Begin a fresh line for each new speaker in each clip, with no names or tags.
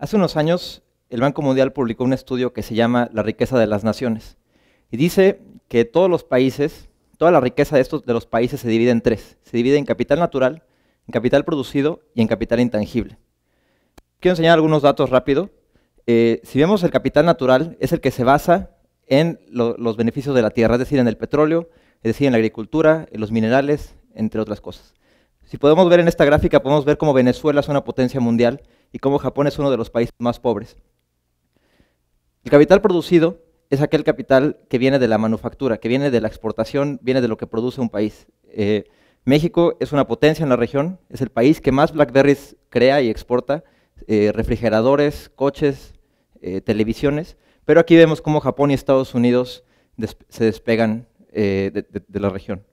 Hace unos años, el Banco Mundial publicó un estudio que se llama La riqueza de las naciones. Y dice que todos los países, toda la riqueza de, estos, de los países se divide en tres. Se divide en capital natural, en capital producido y en capital intangible. Quiero enseñar algunos datos rápido. Eh, si vemos el capital natural, es el que se basa en los beneficios de la tierra, es decir, en el petróleo, es decir, en la agricultura, en los minerales, entre otras cosas. Si podemos ver en esta gráfica, podemos ver cómo Venezuela es una potencia mundial y cómo Japón es uno de los países más pobres. El capital producido es aquel capital que viene de la manufactura, que viene de la exportación, viene de lo que produce un país. Eh, México es una potencia en la región, es el país que más Blackberries crea y exporta, eh, refrigeradores, coches, eh, televisiones, pero aquí vemos cómo Japón y Estados Unidos se despegan de, de la región.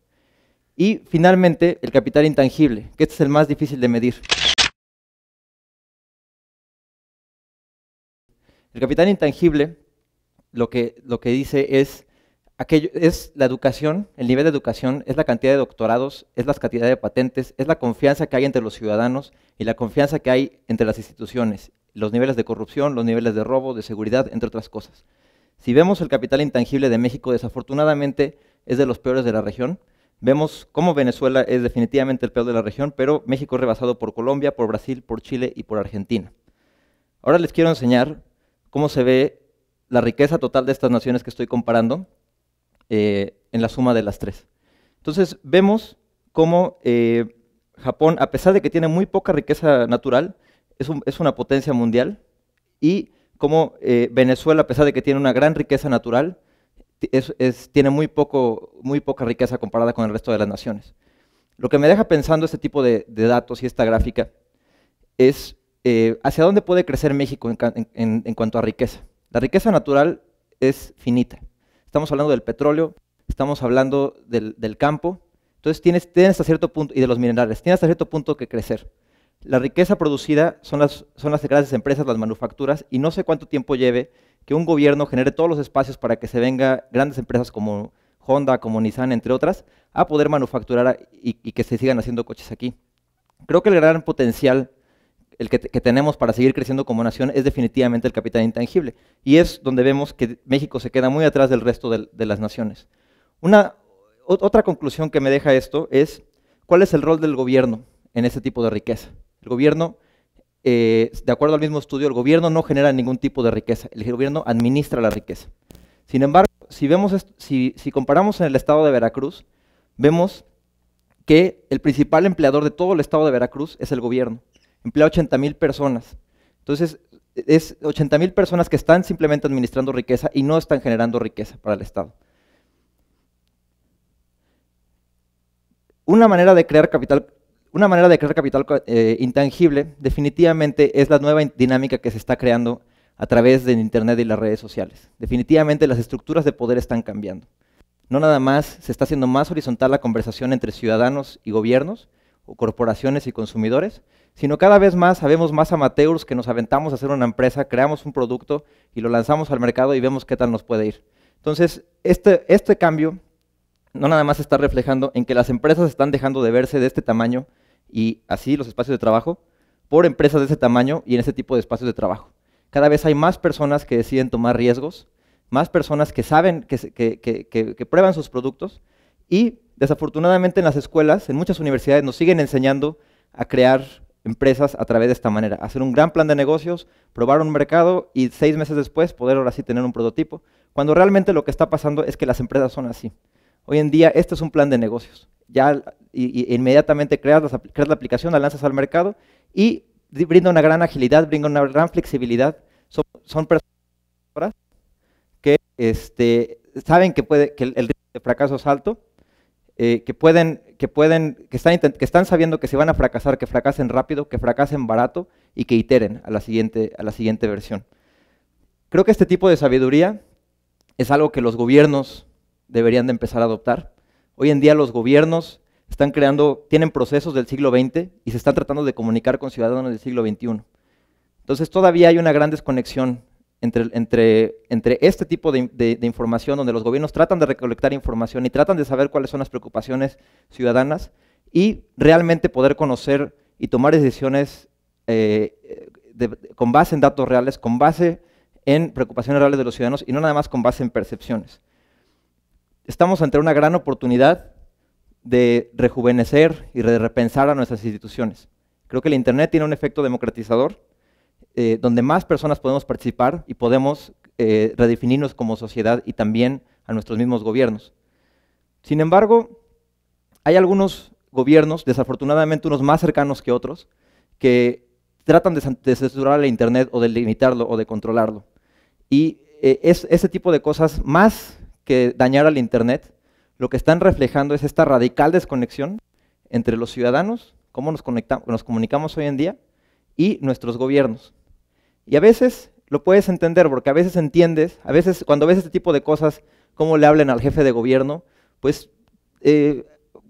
Y finalmente, el capital intangible, que este es el más difícil de medir. El capital intangible lo que, lo que dice es, aquello, es la educación, el nivel de educación, es la cantidad de doctorados, es la cantidad de patentes, es la confianza que hay entre los ciudadanos y la confianza que hay entre las instituciones, los niveles de corrupción, los niveles de robo, de seguridad, entre otras cosas. Si vemos el capital intangible de México, desafortunadamente es de los peores de la región. Vemos cómo Venezuela es definitivamente el peor de la región, pero México es rebasado por Colombia, por Brasil, por Chile y por Argentina. Ahora les quiero enseñar cómo se ve la riqueza total de estas naciones que estoy comparando eh, en la suma de las tres. Entonces vemos cómo eh, Japón, a pesar de que tiene muy poca riqueza natural, es, una potencia mundial, y cómo eh, Venezuela, a pesar de que tiene una gran riqueza natural, tiene muy, poca riqueza comparada con el resto de las naciones. Lo que me deja pensando este tipo de datos y esta gráfica es eh, ¿hacia dónde puede crecer México en, cuanto a riqueza? La riqueza natural es finita. Estamos hablando del petróleo, estamos hablando del, campo, entonces tienes, tienes, hasta cierto punto, y de los minerales, tienes hasta cierto punto que crecer. La riqueza producida son las, son las grandes empresas, las manufacturas, y no sé cuánto tiempo lleve que un gobierno genere todos los espacios para que se venga grandes empresas como Honda, como Nissan, entre otras, a poder manufacturar y que se sigan haciendo coches aquí. Creo que el gran potencial el que, tenemos para seguir creciendo como nación es definitivamente el capital intangible. Y es donde vemos que México se queda muy atrás del resto de, las naciones. Una, otra conclusión que me deja esto es cuál es el rol del gobierno en este tipo de riqueza. El gobierno, eh, de acuerdo al mismo estudio, el gobierno no genera ningún tipo de riqueza, el gobierno administra la riqueza. Sin embargo, si, vemos si, si comparamos en el estado de Veracruz, vemos que el principal empleador de todo el estado de Veracruz es el gobierno emplea 80.000 personas. Entonces, es 80.000 personas que están simplemente administrando riqueza y no están generando riqueza para el Estado. Una manera de crear capital, una manera de crear capital eh, intangible definitivamente es la nueva dinámica que se está creando a través del Internet y las redes sociales. Definitivamente las estructuras de poder están cambiando. No nada más se está haciendo más horizontal la conversación entre ciudadanos y gobiernos, corporaciones y consumidores, sino cada vez más sabemos más amateurs que nos aventamos a hacer una empresa, creamos un producto y lo lanzamos al mercado y vemos qué tal nos puede ir. Entonces, este, este cambio no nada más está reflejando en que las empresas están dejando de verse de este tamaño y así los espacios de trabajo por empresas de ese tamaño y en ese tipo de espacios de trabajo. Cada vez hay más personas que deciden tomar riesgos, más personas que saben, que prueban sus productos y desafortunadamente en las escuelas, en muchas universidades, nos siguen enseñando a crear empresas a través de esta manera, hacer un gran plan de negocios, probar un mercado y seis meses después poder ahora sí tener un prototipo, cuando realmente lo que está pasando es que las empresas son así. Hoy en día este es un plan de negocios. Ya inmediatamente creas, creas la aplicación, la lanzas al mercado y brinda una gran agilidad, brinda una gran flexibilidad. Son, personas que este, saben que, puede, que el riesgo de fracaso es alto, eh, que pueden, que pueden, que están, sabiendo que se van a fracasar, que fracasen rápido, que fracasen barato y que iteren a la siguiente, a la siguiente versión. Creo que este tipo de sabiduría es algo que los gobiernos deberían de empezar a adoptar. Hoy en día los gobiernos están creando, tienen procesos del siglo XX y se están tratando de comunicar con ciudadanos del siglo XXI. Entonces todavía hay una gran desconexión entre, este tipo de, información, donde los gobiernos tratan de recolectar información y tratan de saber cuáles son las preocupaciones ciudadanas y realmente poder conocer y tomar decisiones eh, con base en datos reales, con base en preocupaciones reales de los ciudadanos y no nada más con base en percepciones. Estamos ante una gran oportunidad de rejuvenecer y de repensar a nuestras instituciones. Creo que el Internet tiene un efecto democratizador eh, donde más personas podemos participar y podemos eh, redefinirnos como sociedad y también a nuestros mismos gobiernos. Sin embargo, hay algunos gobiernos, desafortunadamente unos más cercanos que otros, que tratan de censurar el Internet o de limitarlo o de controlarlo. Y eh, es, ese tipo de cosas, más que dañar al Internet, lo que están reflejando es esta radical desconexión entre los ciudadanos, cómo nos comunicamos hoy en día, y nuestros gobiernos. Y a veces lo puedes entender, porque a veces entiendes, a veces cuando ves este tipo de cosas, cómo le hablan al jefe de gobierno, pues eh,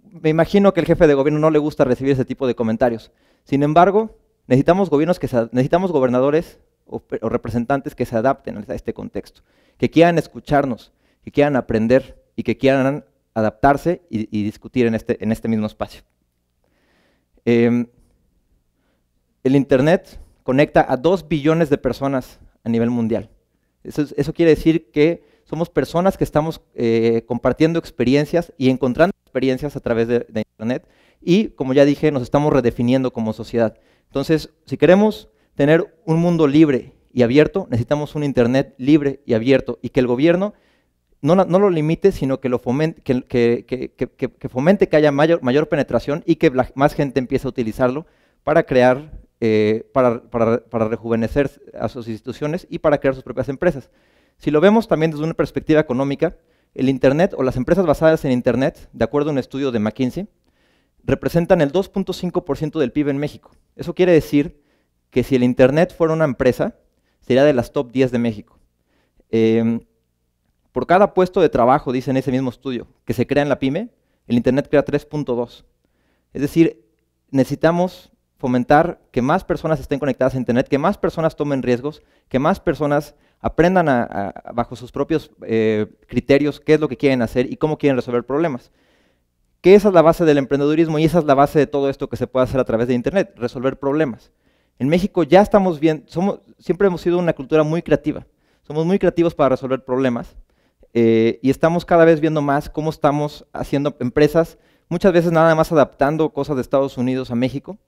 me imagino que el jefe de gobierno no le gusta recibir ese tipo de comentarios. Sin embargo, necesitamos gobiernos que necesitamos gobernadores o, representantes que se adapten a este contexto, que quieran escucharnos, que quieran aprender y que quieran adaptarse y, discutir en este, en este mismo espacio. Em, el Internet conecta a 2 billones de personas a nivel mundial. Eso, quiere decir que somos personas que estamos eh, compartiendo experiencias y encontrando experiencias a través de, Internet y, como ya dije, nos estamos redefiniendo como sociedad. Entonces, si queremos tener un mundo libre y abierto, necesitamos un Internet libre y abierto y que el gobierno no, no, lo limite, sino que, lo fomente, que, fomente que haya mayor, mayor, penetración y que más gente empiece a utilizarlo para crear eh, para, rejuvenecer a sus instituciones y para crear sus propias empresas. Si lo vemos también desde una perspectiva económica, el Internet o las empresas basadas en Internet, de acuerdo a un estudio de McKinsey, representan el 2.5% del PIB en México. Eso quiere decir que si el Internet fuera una empresa, sería de las top 10 de México. Em, por cada puesto de trabajo, dice en ese mismo estudio, que se crea en la pyme, el Internet crea 3.2. Es decir, necesitamos Comentar que más personas estén conectadas a Internet, que más personas tomen riesgos, que más personas aprendan bajo sus propios eh, criterios qué es lo que quieren hacer y cómo quieren resolver problemas. Que esa es la base del emprendedurismo y esa es la base de todo esto que se puede hacer a través de Internet, resolver problemas. En México ya estamos bien, somos, siempre hemos sido una cultura muy creativa. Somos muy creativos para resolver problemas eh, y estamos cada vez viendo más cómo estamos haciendo empresas, muchas veces nada más adaptando cosas de Estados Unidos a México,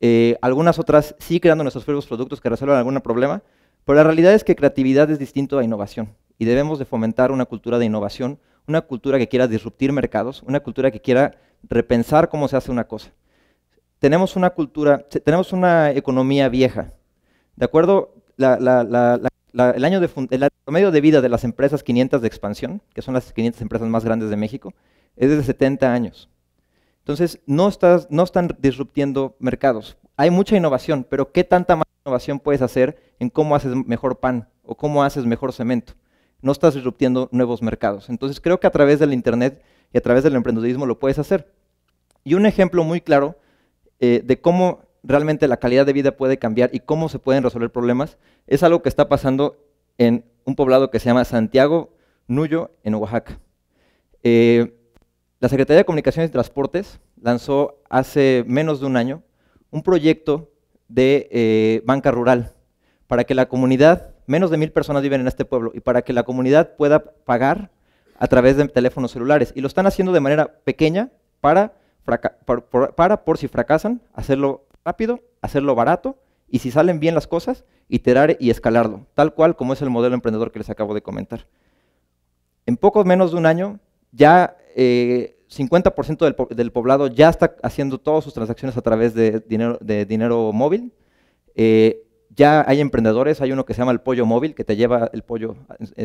eh, algunas otras sí creando nuestros propios productos que resuelvan algún problema, pero la realidad es que creatividad es distinto a innovación y debemos de fomentar una cultura de innovación, una cultura que quiera disruptir mercados, una cultura que quiera repensar cómo se hace una cosa. Tenemos una cultura, tenemos una economía vieja. De acuerdo, el, año de, el promedio de vida de las empresas 500 de expansión, que son las 500 empresas más grandes de México, es de 70 años. Entonces, no, estás, no están disruptiendo mercados. Hay mucha innovación, pero ¿qué tanta más innovación puedes hacer en cómo haces mejor pan o cómo haces mejor cemento? No estás disruptiendo nuevos mercados. Entonces, creo que a través del Internet y a través del emprendedurismo lo puedes hacer. Y un ejemplo muy claro eh, de cómo realmente la calidad de vida puede cambiar y cómo se pueden resolver problemas es algo que está pasando en un poblado que se llama Santiago Nuyo, en Oaxaca. Eh, la Secretaría de Comunicaciones y Transportes lanzó hace menos de un año un proyecto de eh, banca rural para que la comunidad, menos de mil personas viven en este pueblo, y para que la comunidad pueda pagar a través de teléfonos celulares. Y lo están haciendo de manera pequeña para, para por si fracasan, hacerlo rápido, hacerlo barato, y si salen bien las cosas, iterar y escalarlo, tal cual como es el modelo emprendedor que les acabo de comentar. En poco menos de un año ya 50% eh, del, poblado ya está haciendo todas sus transacciones a través de dinero, móvil. Eh, ya hay emprendedores, hay uno que se llama el pollo móvil, que te lleva el pollo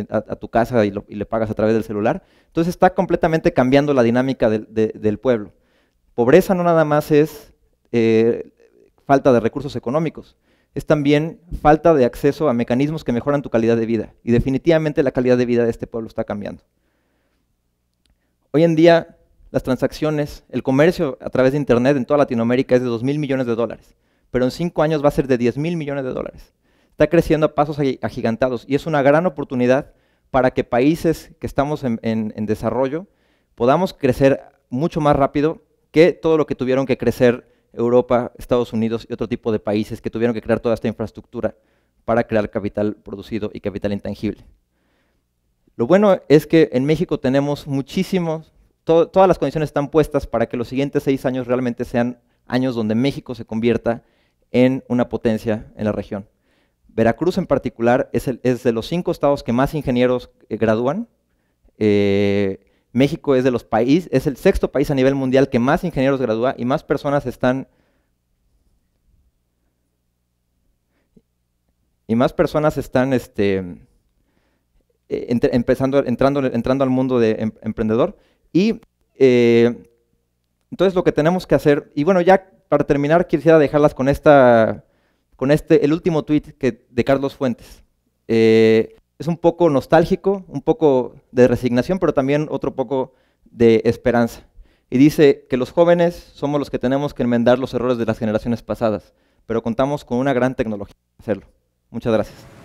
a, tu casa y, le pagas a través del celular. Entonces está completamente cambiando la dinámica del pueblo. Pobreza no nada más es eh, falta de recursos económicos, es también falta de acceso a mecanismos que mejoran tu calidad de vida. Y definitivamente la calidad de vida de este pueblo está cambiando. Hoy en día, las transacciones, el comercio a través de Internet en toda Latinoamérica es de 2 mil millones de dólares, pero en cinco años va a ser de 10 mil millones de dólares. Está creciendo a pasos agigantados y es una gran oportunidad para que países que estamos en, en desarrollo podamos crecer mucho más rápido que todo lo que tuvieron que crecer Europa, Estados Unidos y otro tipo de países que tuvieron que crear toda esta infraestructura para crear capital producido y capital intangible. Lo bueno es que en México tenemos muchísimos, todas las condiciones están puestas para que los siguientes seis años realmente sean años donde México se convierta en una potencia en la región. Veracruz en particular es, de los cinco estados que más ingenieros eh, gradúan. Eh, México es de los países, es el sexto país a nivel mundial que más ingenieros gradúa y más personas están y más personas están este, eh, empezando, entrando, entrando al mundo de em, emprendedor. Y eh, entonces lo que tenemos que hacer, y bueno, ya para terminar quisiera dejarlas con esta, con este, el último tweet que, de Carlos Fuentes. Eh, es un poco nostálgico, un poco de resignación, pero también otro poco de esperanza. Y dice que los jóvenes somos los que tenemos que enmendar los errores de las generaciones pasadas, pero contamos con una gran tecnología para hacerlo. Muchas gracias.